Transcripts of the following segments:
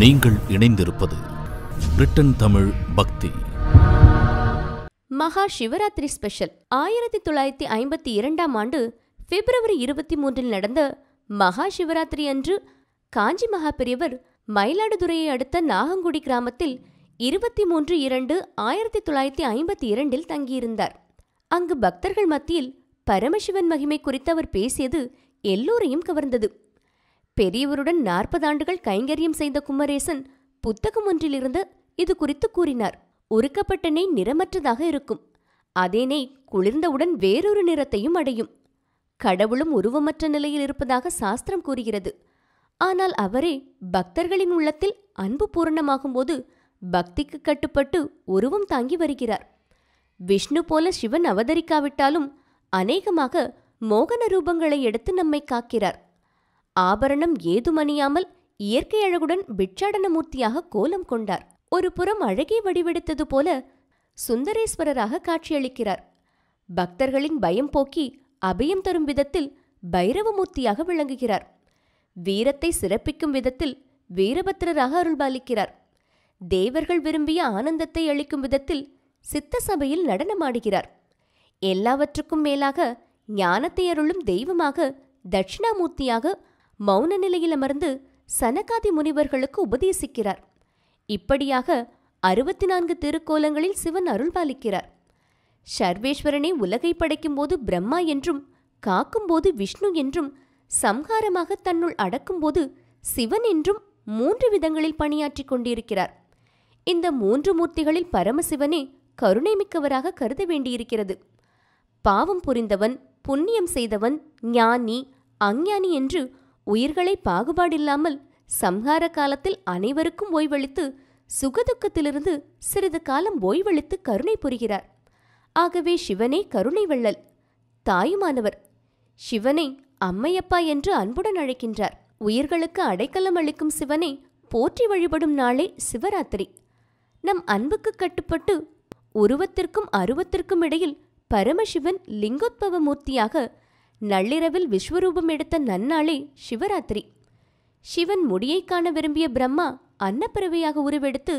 நீங்கள் இணைந்திருப்பது பிரிட்டன் தமிழ் பக்தி மகா சிவராத்திரி ஸ்பெஷல் ஆயிரத்தி தொள்ளாயிரத்தி ஐம்பத்தி இரண்டாம் ஆண்டு பிப்ரவரி இருபத்தி மூன்றில் நடந்த மகா சிவராத்திரி அன்று காஞ்சி மகா பெரியவர் மயிலாடுதுறையை அடுத்த நாகங்குடி கிராமத்தில் இருபத்தி மூன்று இரண்டு ஆயிரத்தி தொள்ளாயிரத்தி ஐம்பத்தி இரண்டில் தங்கியிருந்தார் அங்கு பக்தர்கள் மத்தியில் பரமசிவன் மகிமை குறித்து அவர் பேசியது எல்லோரையும் கவர்ந்தது பெரியவருடன் நாற்பது ஆண்டுகள் கைங்கரியம் செய்த குமரேசன் புத்தகம் ஒன்றிலிருந்து இது குறித்து கூறினார் உருக்கப்பட்ட நெய் நிறமற்றதாக இருக்கும் அதே நெய் குளிர்ந்தவுடன் வேறொரு நிறத்தையும் அடையும் கடவுளும் உருவமற்ற நிலையில் இருப்பதாக சாஸ்திரம் கூறுகிறது ஆனால் அவரே பக்தர்களின் உள்ளத்தில் அன்பு பூரணமாகும்போது பக்திக்கு கட்டுப்பட்டு உருவம் தாங்கி வருகிறார் விஷ்ணு போல சிவன் அவதரிக்காவிட்டாலும் அநேகமாக மோகன ரூபங்களை எடுத்து நம்மை காக்கிறார் ஆபரணம் ஏதுமணியாமல் இயற்கை அழகுடன் பிட்சாடனமூர்த்தியாக கோலம் கொண்டார் ஒரு புறம் அழகே வடிவெடுத்தது போல சுந்தரேஸ்வரராக காட்சியளிக்கிறார் பக்தர்களின் பயம் போக்கி அபயம் தரும் விதத்தில் பைரவமூர்த்தியாக விளங்குகிறார் வீரத்தை சிறப்பிக்கும் விதத்தில் வீரபத்திரராக அருள்பாலிக்கிறார் தேவர்கள் விரும்பிய ஆனந்தத்தை அளிக்கும் விதத்தில் சித்த சபையில் நடனமாடுகிறார் எல்லாவற்றுக்கும் மேலாக ஞானத்தை அருளும் தெய்வமாக தட்சிணாமூர்த்தியாக மௌன நிலையில் அமர்ந்து சனகாதி முனிவர்களுக்கு உபதேசிக்கிறார் இப்படியாக அறுபத்தி நான்கு திருக்கோலங்களில் சிவன் அருள் பாலிக்கிறார் சர்வேஸ்வரனை உலகை படைக்கும்போது பிரம்மா என்றும் காக்கும்போது விஷ்ணு என்றும் சம்ஹாரமாக தன்னுள் அடக்கும்போது சிவன் என்றும் மூன்று விதங்களில் பணியாற்றிக் கொண்டிருக்கிறார் இந்த மூன்று மூர்த்திகளில் பரமசிவனே கருணை மிக்கவராக கருத வேண்டியிருக்கிறது பாவம் புரிந்தவன் புண்ணியம் செய்தவன் ஞானி அஞ்ஞானி என்று உயிர்களை பாகுபாடில்லாமல் சம்ஹார காலத்தில் அனைவருக்கும் ஓய்வளித்து சுகதுக்கத்திலிருந்து சிறிது காலம் ஓய்வளித்து கருணை புரிகிறார் ஆகவே சிவனே கருணை வள்ளல் தாயுமானவர் சிவனை அம்மையப்பா என்று அன்புடன் அழைக்கின்றார் உயிர்களுக்கு அடைக்கலம் அளிக்கும் சிவனை போற்றி வழிபடும் நாளே சிவராத்திரி நம் அன்புக்கு கட்டுப்பட்டு உருவத்திற்கும் அருவத்திற்கும் இடையில் பரமசிவன் லிங்கோத்பவ மூர்த்தியாக நள்ளிரவில் விஸ்வரூபம் எடுத்த நன்னாளே சிவராத்திரி சிவன் முடியை காண விரும்பிய பிரம்மா அன்னப்பறவையாக உருவெடுத்து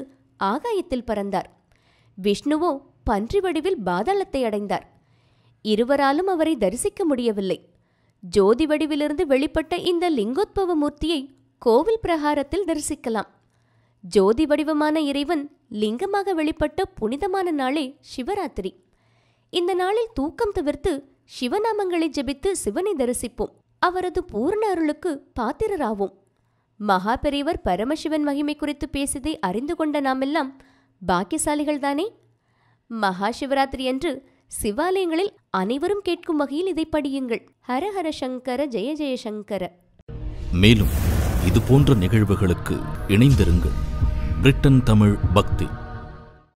ஆகாயத்தில் பறந்தார் விஷ்ணுவோ பன்றி வடிவில் பாதாளத்தை அடைந்தார் இருவராலும் அவரை தரிசிக்க முடியவில்லை ஜோதி வடிவிலிருந்து வெளிப்பட்ட இந்த லிங்கோத்பவ மூர்த்தியை கோவில் பிரகாரத்தில் தரிசிக்கலாம் ஜோதி வடிவமான இறைவன் லிங்கமாக வெளிப்பட்ட புனிதமான நாளே சிவராத்திரி இந்த நாளில் தூக்கம் தவிர்த்து சிவநாமங்களை ஜெபித்து சிவனை தரிசிப்போம் அவரது பூர்ண அருளுக்கு பாத்திரராவோம் மகாபெரியவர் பரமசிவன் மகிமை குறித்து பேசியதை அறிந்து கொண்ட நாமெல்லாம் பாக்கியசாலிகள் தானே மகா சிவராத்திரி அன்று சிவாலயங்களில் அனைவரும் கேட்கும் வகையில் இதை படியுங்கள் ஹரஹர சங்கர ஜெய ஜெயசங்கர மேலும் இது போன்ற நிகழ்வுகளுக்கு இணைந்திருங்கள் பிரிட்டன் தமிழ் பக்தி